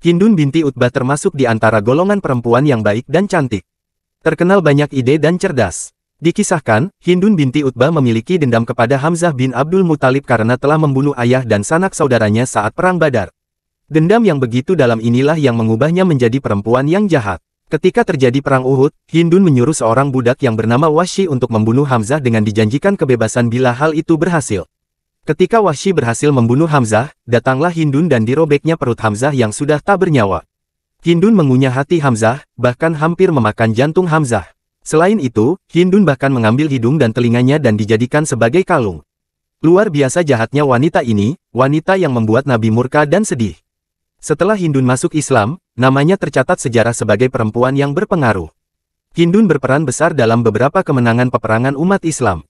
Hindun binti Utbah termasuk di antara golongan perempuan yang baik dan cantik. Terkenal banyak ide dan cerdas. Dikisahkan, Hindun binti Utbah memiliki dendam kepada Hamzah bin Abdul Muthalib karena telah membunuh ayah dan sanak saudaranya saat Perang Badar. Dendam yang begitu dalam inilah yang mengubahnya menjadi perempuan yang jahat. Ketika terjadi Perang Uhud, Hindun menyuruh seorang budak yang bernama Washi untuk membunuh Hamzah dengan dijanjikan kebebasan bila hal itu berhasil. Ketika Wahsy berhasil membunuh Hamzah, datanglah Hindun dan dirobeknya perut Hamzah yang sudah tak bernyawa. Hindun mengunyah hati Hamzah, bahkan hampir memakan jantung Hamzah. Selain itu, Hindun bahkan mengambil hidung dan telinganya dan dijadikan sebagai kalung. Luar biasa jahatnya wanita ini, wanita yang membuat Nabi murka dan sedih. Setelah Hindun masuk Islam, namanya tercatat sejarah sebagai perempuan yang berpengaruh. Hindun berperan besar dalam beberapa kemenangan peperangan umat Islam.